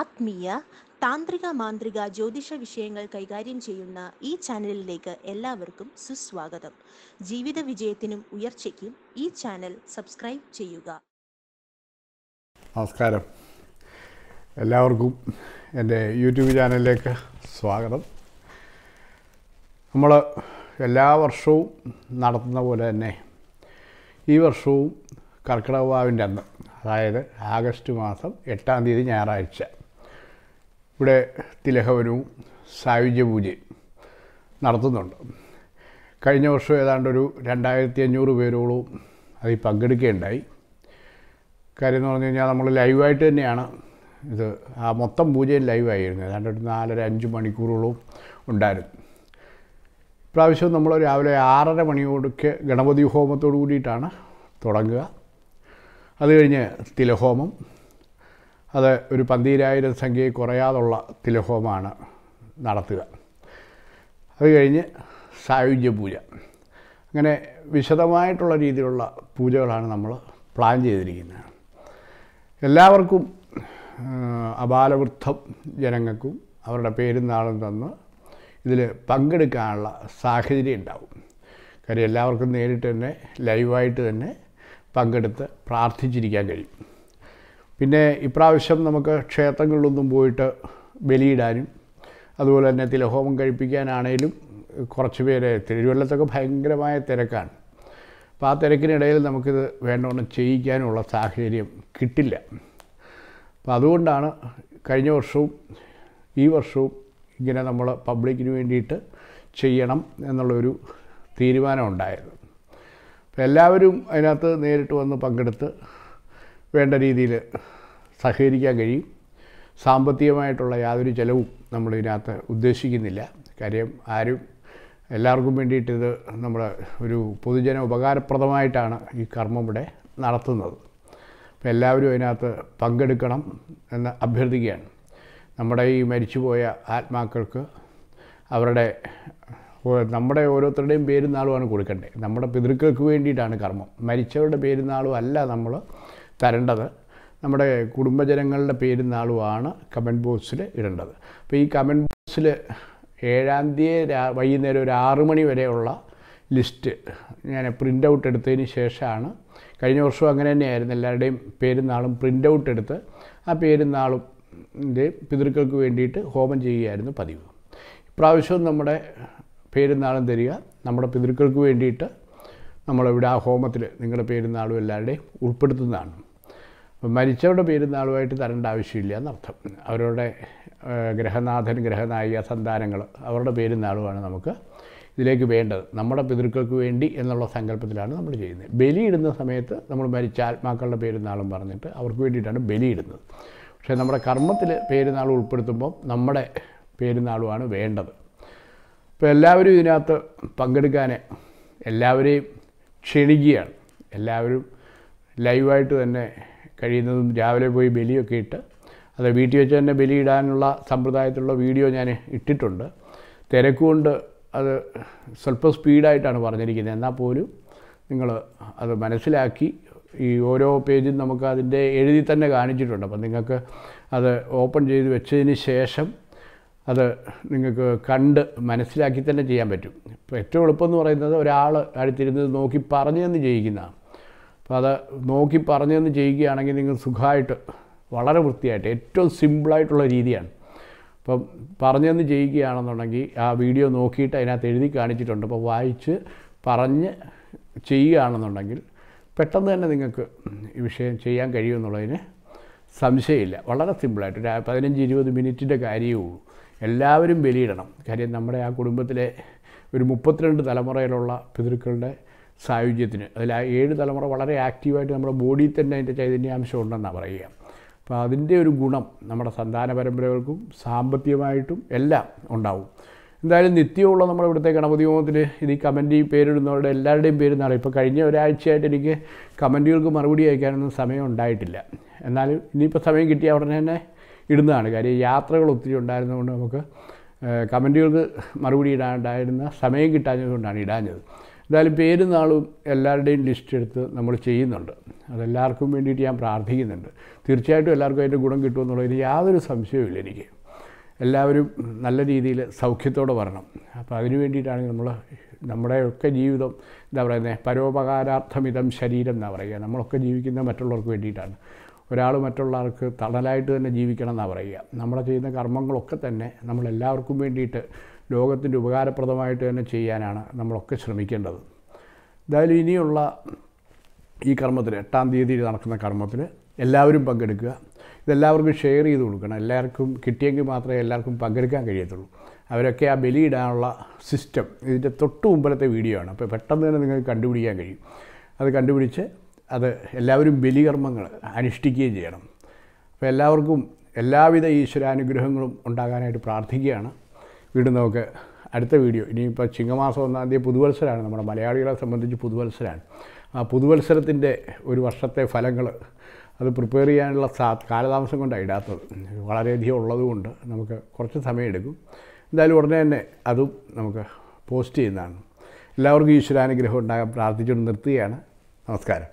ആത്മീയ താന്ത്രിക മാന്ത്രിക ജ്യോതിഷ വിഷയങ്ങൾ കൈകാര്യം ചെയ്യുന്ന ഈ ചാനലിലേക്ക് എല്ലാവർക്കും സുസ്വാഗതം ജീവിത വിജയത്തിനും ഉയർച്ചയ്ക്കും ഈ ചാനൽ സബ്സ്ക്രൈബ് ചെയ്യുക നമസ്കാരം എല്ലാവർക്കും എൻ്റെ യൂട്യൂബ് ചാനലിലേക്ക് സ്വാഗതം നമ്മൾ എല്ലാ വർഷവും നടത്തുന്ന പോലെ തന്നെ ഈ വർഷവും കർക്കിടകവാവിൻ്റെ അന്ന് അതായത് ആഗസ്റ്റ് മാസം എട്ടാം തീയതി ഞായറാഴ്ച ഇവിടെ തിലഹവനവും സായുജ്യ പൂജയും നടത്തുന്നുണ്ട് കഴിഞ്ഞ വർഷം ഏതാണ്ട് ഒരു രണ്ടായിരത്തി അഞ്ഞൂറ് പേരോളം അതിൽ പങ്കെടുക്കുകയുണ്ടായി കാര്യം എന്ന് പറഞ്ഞു കഴിഞ്ഞാൽ നമ്മൾ ലൈവായിട്ട് തന്നെയാണ് ഇത് ആ മൊത്തം പൂജയും ലൈവായിരുന്നു ഏതാണ്ട് ഒരു നാലര അഞ്ച് മണിക്കൂറോളം ഉണ്ടായിരുന്നു ഇപ്രാവശ്യം നമ്മൾ രാവിലെ ആറര മണിയോടൊക്കെ ഗണപതി ഹോമത്തോടു കൂടിയിട്ടാണ് തുടങ്ങുക അത് കഴിഞ്ഞ് തിലഹോമം അത് ഒരു പന്തിരായിരം സംഖ്യയിൽ കുറയാതുള്ള തിലഹോമാണ് നടത്തുക അത് കഴിഞ്ഞ് സായുജ്യ പൂജ അങ്ങനെ വിശദമായിട്ടുള്ള രീതിയിലുള്ള പൂജകളാണ് നമ്മൾ പ്ലാൻ ചെയ്തിരിക്കുന്നത് എല്ലാവർക്കും അപാലവൃദ്ധം ജനങ്ങൾക്കും അവരുടെ പേരും നാളും തന്ന് ഇതിൽ പങ്കെടുക്കാനുള്ള സാഹചര്യം ഉണ്ടാവും കാര്യം എല്ലാവർക്കും നേരിട്ട് തന്നെ ലൈവായിട്ട് തന്നെ പങ്കെടുത്ത് പ്രാർത്ഥിച്ചിരിക്കാൻ കഴിയും പിന്നെ ഇപ്രാവശ്യം നമുക്ക് ക്ഷേത്രങ്ങളിലൊന്നും പോയിട്ട് ബലിയിടാനും അതുപോലെ തന്നെ തിലഹോമം കഴിപ്പിക്കാനാണേലും കുറച്ച് പേര് തിരുവല്ലത്തൊക്കെ ഭയങ്കരമായ തിരക്കാണ് അപ്പോൾ ആ തിരക്കിനിടയിൽ നമുക്കിത് വേണ്ടവണ്ണം ചെയ്യിക്കാനുള്ള സാഹചര്യം കിട്ടില്ല അപ്പോൾ അതുകൊണ്ടാണ് കഴിഞ്ഞ വർഷവും ഈ വർഷവും ഇങ്ങനെ നമ്മൾ പബ്ലിക്കിന് വേണ്ടിയിട്ട് ചെയ്യണം എന്നുള്ളൊരു തീരുമാനമുണ്ടായത് അപ്പോൾ എല്ലാവരും അതിനകത്ത് നേരിട്ട് വന്ന് പങ്കെടുത്ത് വേണ്ട രീതിയിൽ സഹകരിക്കാൻ കഴിയും സാമ്പത്തികമായിട്ടുള്ള യാതൊരു ചിലവും ഇതിനകത്ത് ഉദ്ദേശിക്കുന്നില്ല കാര്യം ആരും എല്ലാവർക്കും വേണ്ടിയിട്ട് ഇത് നമ്മൾ ഒരു പൊതുജന ഉപകാരപ്രദമായിട്ടാണ് ഈ കർമ്മം ഇവിടെ നടത്തുന്നത് അപ്പോൾ എല്ലാവരും അതിനകത്ത് പങ്കെടുക്കണം എന്ന് അഭ്യർത്ഥിക്കുകയാണ് നമ്മുടെ ഈ മരിച്ചുപോയ ആത്മാക്കൾക്ക് അവരുടെ നമ്മുടെ ഓരോരുത്തരുടെയും പേരുന്നാളുമാണ് കൊടുക്കേണ്ടത് നമ്മുടെ പിതൃക്കൾക്ക് വേണ്ടിയിട്ടാണ് കർമ്മം മരിച്ചവരുടെ പേരുന്നാളും അല്ല നമ്മൾ തരേണ്ടത് നമ്മുടെ കുടുംബജനങ്ങളുടെ പേരും നാളുമാണ് കമൻറ്റ് ബോക്സിൽ ഇടേണ്ടത് അപ്പോൾ ഈ കമൻറ്റ് ബോക്സിൽ ഏഴാം തീയതി വൈകുന്നേരം ഒരു ആറ് മണി വരെയുള്ള ലിസ്റ്റ് ഞാൻ പ്രിൻ്റ് ഔട്ട് എടുത്തതിന് ശേഷമാണ് കഴിഞ്ഞ വർഷവും അങ്ങനെ തന്നെയായിരുന്നു എല്ലാവരുടെയും പേരും നാളും പ്രിൻ്റ് ഔട്ട് എടുത്ത് ആ പേരും നാളും പിതൃക്കൾക്ക് വേണ്ടിയിട്ട് ഹോമം ചെയ്യുകയായിരുന്നു പതിവ് ഇപ്രാവശ്യവും നമ്മുടെ നാളും തരിക നമ്മുടെ പിതൃക്കൾക്ക് വേണ്ടിയിട്ട് നമ്മളിവിടെ ആ ഹോമത്തിൽ നിങ്ങളുടെ പേരുന്നാളും എല്ലാവരുടെയും ഉൾപ്പെടുത്തുന്നതാണ് അപ്പം മരിച്ചവരുടെ പേരുന്നാളുമായിട്ട് തരേണ്ട ആവശ്യമില്ല എന്നർത്ഥം അവരുടെ ഗ്രഹനാഥൻ ഗ്രഹനായിക സന്താനങ്ങൾ അവരുടെ പേരുന്നാളുമാണ് നമുക്ക് ഇതിലേക്ക് വേണ്ടത് നമ്മുടെ പിതൃക്കൾക്ക് വേണ്ടി എന്നുള്ള സങ്കല്പത്തിലാണ് നമ്മൾ ചെയ്യുന്നത് ബലിയിടുന്ന സമയത്ത് നമ്മൾ മരിച്ച ആത്മാക്കളുടെ പേരുന്നാളും പറഞ്ഞിട്ട് അവർക്ക് വേണ്ടിയിട്ടാണ് ബലിയിടുന്നത് പക്ഷേ നമ്മുടെ കർമ്മത്തിൽ പേരുന്നാൾ ഉൾപ്പെടുത്തുമ്പോൾ നമ്മുടെ പേരുന്നാളുമാണ് വേണ്ടത് അപ്പോൾ എല്ലാവരും ഇതിനകത്ത് പങ്കെടുക്കാൻ എല്ലാവരെയും ക്ഷണിക്കുകയാണ് എല്ലാവരും ലൈവായിട്ട് തന്നെ കഴിയുന്നതും രാവിലെ പോയി ബലിയൊക്കെ ഇട്ട് അത് വീട്ടിൽ വെച്ച് തന്നെ ബലിയിടാനുള്ള സമ്പ്രദായത്തിലുള്ള വീഡിയോ ഞാൻ ഇട്ടിട്ടുണ്ട് തിരക്കുകൊണ്ട് അത് സ്വല്പം സ്പീഡായിട്ടാണ് പറഞ്ഞിരിക്കുന്നത് എന്നാൽ പോലും നിങ്ങൾ അത് മനസ്സിലാക്കി ഈ ഓരോ പേജും നമുക്ക് അതിൻ്റെ എഴുതി തന്നെ കാണിച്ചിട്ടുണ്ട് അപ്പം നിങ്ങൾക്ക് അത് ഓപ്പൺ ചെയ്ത് വെച്ചതിന് ശേഷം അത് നിങ്ങൾക്ക് കണ്ട് മനസ്സിലാക്കി തന്നെ ചെയ്യാൻ പറ്റും ഇപ്പോൾ ഏറ്റവും എളുപ്പമെന്ന് പറയുന്നത് ഒരാൾ അടുത്തിരുന്ന് നോക്കി പറഞ്ഞു തന്ന് ചെയ്യിക്കുന്നതാണ് അപ്പോൾ അത് നോക്കി പറഞ്ഞു തന്ന് ചെയ്യുകയാണെങ്കിൽ നിങ്ങൾ സുഖമായിട്ട് വളരെ വൃത്തിയായിട്ട് ഏറ്റവും സിമ്പിളായിട്ടുള്ള രീതിയാണ് അപ്പം പറഞ്ഞു തന്ന് ചെയ്യുകയാണെന്നുണ്ടെങ്കിൽ ആ വീഡിയോ നോക്കിയിട്ട് അതിനകത്ത് എഴുതി കാണിച്ചിട്ടുണ്ട് അപ്പോൾ വായിച്ച് പറഞ്ഞ് ചെയ്യുകയാണെന്നുണ്ടെങ്കിൽ പെട്ടെന്ന് തന്നെ നിങ്ങൾക്ക് ഈ വിഷയം ചെയ്യാൻ കഴിയുമെന്നുള്ളതിന് സംശയമില്ല വളരെ സിമ്പിളായിട്ട് ഒരു പതിനഞ്ച് ഇരുപത് മിനിറ്റിൻ്റെ കാര്യമേ ഉള്ളൂ എല്ലാവരും ബലിയിടണം കാര്യം നമ്മുടെ ആ കുടുംബത്തിലെ ഒരു മുപ്പത്തിരണ്ട് തലമുറയിലുള്ള പിതൃക്കളുടെ സായുജ്യത്തിന് അതിൽ ആ ഏഴ് തലമുറ വളരെ ആക്റ്റീവായിട്ട് നമ്മുടെ ബോഡിയിൽ തന്നെ അതിൻ്റെ ചൈതന്യാംശം ഉണ്ടെന്നാണ് പറയുക അപ്പോൾ അതിൻ്റെ ഒരു ഗുണം നമ്മുടെ സന്താന പരമ്പരകൾക്കും സാമ്പത്തികമായിട്ടും എല്ലാം ഉണ്ടാവും എന്തായാലും നിത്യമുള്ള നമ്മുടെ ഇവിടുത്തെ ഗണപതി ഹോമത്തിൽ ഇത് ഈ കമൻറ്റ് പേരിടുന്നവരുടെ എല്ലാവരുടെയും പേര് നാളെ ഇപ്പോൾ കഴിഞ്ഞ ഒരാഴ്ചയായിട്ട് എനിക്ക് കമൻറ്റുകൾക്ക് മറുപടി അയക്കാനൊന്നും സമയം ഉണ്ടായിട്ടില്ല എന്നാലും ഇനിയിപ്പോൾ സമയം കിട്ടിയ ഉടനെ തന്നെ ഇടുന്നതാണ് കാര്യം യാത്രകൾ ഒത്തിരി ഉണ്ടായിരുന്നതുകൊണ്ട് നമുക്ക് കമൻറ്റുകൾക്ക് മറുപടി ഇടാണ്ടായിരുന്ന സമയം കിട്ടാഞ്ഞതുകൊണ്ടാണ് ഇടാഞ്ഞത് എന്തായാലും പേരും നാളും എല്ലാവരുടെയും ലിസ്റ്റ് എടുത്ത് നമ്മൾ ചെയ്യുന്നുണ്ട് അതെല്ലാവർക്കും വേണ്ടിയിട്ട് ഞാൻ പ്രാർത്ഥിക്കുന്നുണ്ട് തീർച്ചയായിട്ടും എല്ലാവർക്കും അതിൻ്റെ ഗുണം കിട്ടുമെന്നുള്ളതിന് യാതൊരു സംശയവുമില്ല എനിക്ക് എല്ലാവരും നല്ല രീതിയിൽ സൗഖ്യത്തോടെ വരണം അപ്പോൾ അതിനു വേണ്ടിയിട്ടാണ് നമ്മൾ നമ്മുടെയൊക്കെ ജീവിതം എന്താ പറയുന്നത് പരോപകാരാർത്ഥമിതം ശരീരം എന്നാണ് പറയുക നമ്മളൊക്കെ ജീവിക്കുന്ന മറ്റുള്ളവർക്ക് വേണ്ടിയിട്ടാണ് ഒരാൾ മറ്റുള്ള ആൾക്ക് തണലായിട്ട് തന്നെ ജീവിക്കണം എന്നാണ് പറയുക നമ്മൾ ചെയ്യുന്ന കർമ്മങ്ങളൊക്കെ തന്നെ നമ്മളെല്ലാവർക്കും വേണ്ടിയിട്ട് ലോകത്തിൻ്റെ ഉപകാരപ്രദമായിട്ട് തന്നെ ചെയ്യാനാണ് നമ്മളൊക്കെ ശ്രമിക്കേണ്ടത് എന്തായാലും ഇനിയുള്ള ഈ കർമ്മത്തിൽ എട്ടാം തീയതി നടക്കുന്ന കർമ്മത്തിൽ എല്ലാവരും പങ്കെടുക്കുക ഇതെല്ലാവർക്കും ഷെയർ ചെയ്ത് കൊടുക്കണം എല്ലാവർക്കും കിട്ടിയെങ്കിൽ മാത്രമേ എല്ലാവർക്കും പങ്കെടുക്കാൻ കഴിയത്തുള്ളൂ അവരൊക്കെ ആ ബലിയിടാനുള്ള സിസ്റ്റം ഇതിൻ്റെ തൊട്ട് മുമ്പിലത്തെ വീഡിയോ ആണ് അപ്പോൾ പെട്ടെന്ന് തന്നെ നിങ്ങൾക്ക് കണ്ടുപിടിക്കാൻ കഴിയും അത് കണ്ടുപിടിച്ച് അത് എല്ലാവരും ബലികർമ്മങ്ങൾ അനുഷ്ഠിക്കുകയും ചെയ്യണം അപ്പോൾ എല്ലാവർക്കും എല്ലാവിധ ഈശ്വരാനുഗ്രഹങ്ങളും ഉണ്ടാകാനായിട്ട് പ്രാർത്ഥിക്കുകയാണ് വീണ്ടും നമുക്ക് അടുത്ത വീഡിയോ ഇനിയിപ്പോൾ ചിങ്ങമാസം ഒന്നാം തീയതി പുതുവത്സരമാണ് നമ്മുടെ മലയാളികളെ സംബന്ധിച്ച് പുതുവത്സരമാണ് ആ പുതുവത്സരത്തിൻ്റെ ഒരു വർഷത്തെ ഫലങ്ങൾ അത് പ്രിപ്പയർ ചെയ്യാനുള്ള സാ കാലതാമസം കൊണ്ടാണ് ഇടാത്തത് വളരെയധികം ഉള്ളതുകൊണ്ട് നമുക്ക് കുറച്ച് സമയമെടുക്കും എന്തായാലും ഉടനെ തന്നെ അതും നമുക്ക് പോസ്റ്റ് ചെയ്യുന്നതാണ് എല്ലാവർക്കും ഈശ്വരാനുഗ്രഹം ഉണ്ടാകാൻ പ്രാർത്ഥിച്ചുകൊണ്ട് നിർത്തുകയാണ് നമസ്കാരം